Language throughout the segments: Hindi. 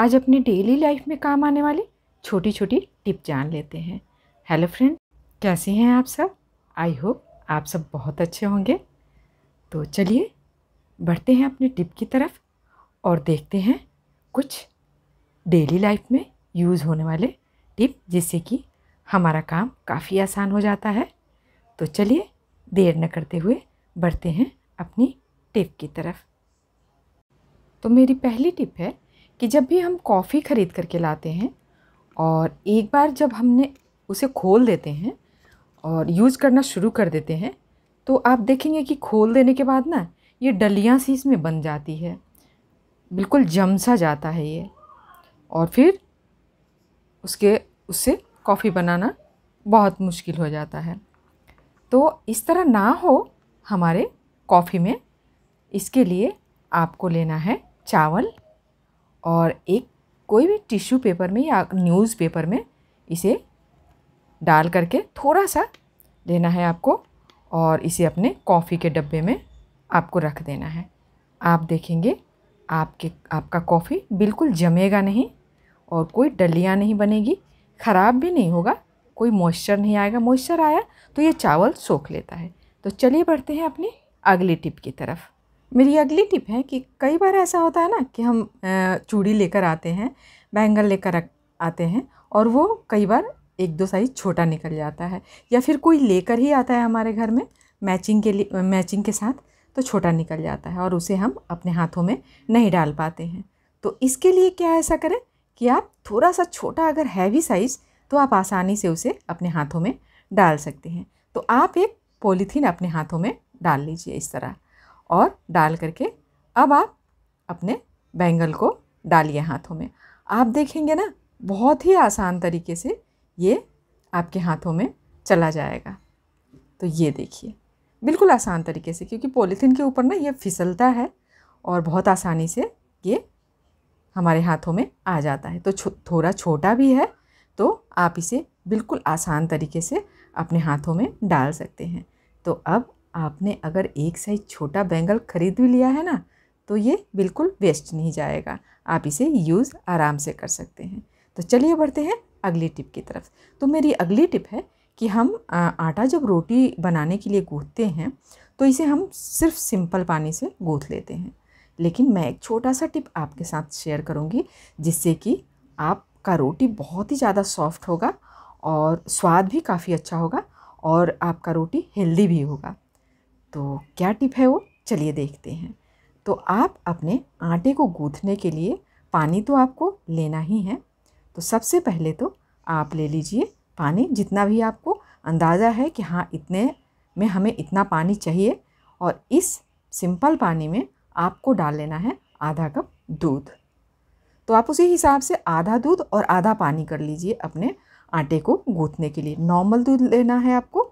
आज अपनी डेली लाइफ में काम आने वाली छोटी छोटी टिप जान लेते हैं हेलो फ्रेंड कैसे हैं आप सब आई होप आप सब बहुत अच्छे होंगे तो चलिए बढ़ते हैं अपनी टिप की तरफ और देखते हैं कुछ डेली लाइफ में यूज़ होने वाले टिप जिससे कि हमारा काम काफ़ी आसान हो जाता है तो चलिए देर न करते हुए बढ़ते हैं अपनी टिप की तरफ तो मेरी पहली टिप है कि जब भी हम कॉफ़ी ख़रीद करके लाते हैं और एक बार जब हमने उसे खोल देते हैं और यूज़ करना शुरू कर देते हैं तो आप देखेंगे कि खोल देने के बाद ना ये डलियाँ सी इसमें बन जाती है बिल्कुल जम सा जाता है ये और फिर उसके उससे कॉफ़ी बनाना बहुत मुश्किल हो जाता है तो इस तरह ना हो हमारे कॉफ़ी में इसके लिए आपको लेना है चावल और एक कोई भी टिश्यू पेपर में या न्यूज़ पेपर में इसे डाल करके थोड़ा सा देना है आपको और इसे अपने कॉफ़ी के डब्बे में आपको रख देना है आप देखेंगे आपके आपका कॉफ़ी बिल्कुल जमेगा नहीं और कोई डलियाँ नहीं बनेगी ख़राब भी नहीं होगा कोई मॉइस्चर नहीं आएगा मॉइस्चर आया तो ये चावल सोख लेता है तो चलिए बढ़ते हैं अपनी अगली टिप की तरफ मेरी अगली टिप है कि कई बार ऐसा होता है ना कि हम चूड़ी लेकर आते हैं बैंगल लेकर आते हैं और वो कई बार एक दो साइज़ छोटा निकल जाता है या फिर कोई लेकर ही आता है हमारे घर में मैचिंग के लिए मैचिंग के साथ तो छोटा निकल जाता है और उसे हम अपने हाथों में नहीं डाल पाते हैं तो इसके लिए क्या ऐसा करें कि आप थोड़ा सा छोटा अगर हैवी साइज़ तो आप आसानी से उसे अपने हाथों में डाल सकते हैं तो आप एक पॉलीथीन अपने हाथों में डाल लीजिए इस तरह और डाल करके अब आप अपने बैंगल को डालिए हाथों में आप देखेंगे ना बहुत ही आसान तरीके से ये आपके हाथों में चला जाएगा तो ये देखिए बिल्कुल आसान तरीके से क्योंकि पॉलीथीन के ऊपर ना ये फिसलता है और बहुत आसानी से ये हमारे हाथों में आ जाता है तो छो, थोड़ा छोटा भी है तो आप इसे बिल्कुल आसान तरीके से अपने हाथों में डाल सकते हैं तो अब आपने अगर एक साइज छोटा बैंगल ख़रीद भी लिया है ना तो ये बिल्कुल वेस्ट नहीं जाएगा आप इसे यूज़ आराम से कर सकते हैं तो चलिए बढ़ते हैं अगली टिप की तरफ तो मेरी अगली टिप है कि हम आटा जब रोटी बनाने के लिए गूँथते हैं तो इसे हम सिर्फ सिंपल पानी से गूँथ लेते हैं लेकिन मैं एक छोटा सा टिप आपके साथ शेयर करूँगी जिससे कि आपका रोटी बहुत ही ज़्यादा सॉफ्ट होगा और स्वाद भी काफ़ी अच्छा होगा और आपका रोटी हेल्दी भी होगा तो क्या टिप है वो चलिए देखते हैं तो आप अपने आटे को गूँथने के लिए पानी तो आपको लेना ही है तो सबसे पहले तो आप ले लीजिए पानी जितना भी आपको अंदाज़ा है कि हाँ इतने में हमें इतना पानी चाहिए और इस सिंपल पानी में आपको डाल लेना है आधा कप दूध तो आप उसी हिसाब से आधा दूध और आधा पानी कर लीजिए अपने आटे को गूँथने के लिए नॉर्मल दूध लेना है आपको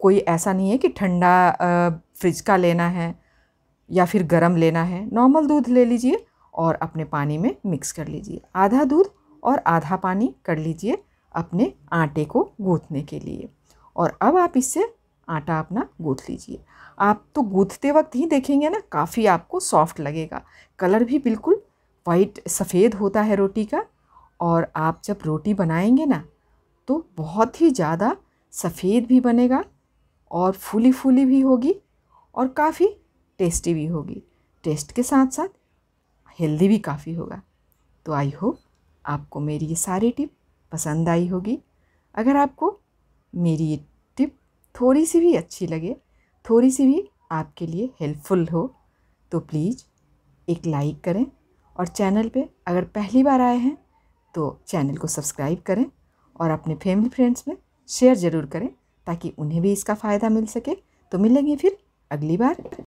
कोई ऐसा नहीं है कि ठंडा फ्रिज का लेना है या फिर गरम लेना है नॉर्मल दूध ले लीजिए और अपने पानी में मिक्स कर लीजिए आधा दूध और आधा पानी कर लीजिए अपने आटे को गूँथने के लिए और अब आप इससे आटा अपना गूँथ लीजिए आप तो गूँथते वक्त ही देखेंगे ना काफ़ी आपको सॉफ्ट लगेगा कलर भी बिल्कुल वाइट सफ़ेद होता है रोटी का और आप जब रोटी बनाएंगे ना तो बहुत ही ज़्यादा सफ़ेद भी बनेगा और फूली फूली भी होगी और काफ़ी टेस्टी भी होगी टेस्ट के साथ साथ हेल्दी भी काफ़ी होगा तो आई होप आपको मेरी ये सारी टिप पसंद आई होगी अगर आपको मेरी ये टिप थोड़ी सी भी अच्छी लगे थोड़ी सी भी आपके लिए हेल्पफुल हो तो प्लीज़ एक लाइक करें और चैनल पे अगर पहली बार आए हैं तो चैनल को सब्सक्राइब करें और अपने फैमिली फ्रेंड्स में शेयर ज़रूर करें ताकि उन्हें भी इसका फ़ायदा मिल सके तो मिलेंगे फिर अगली बार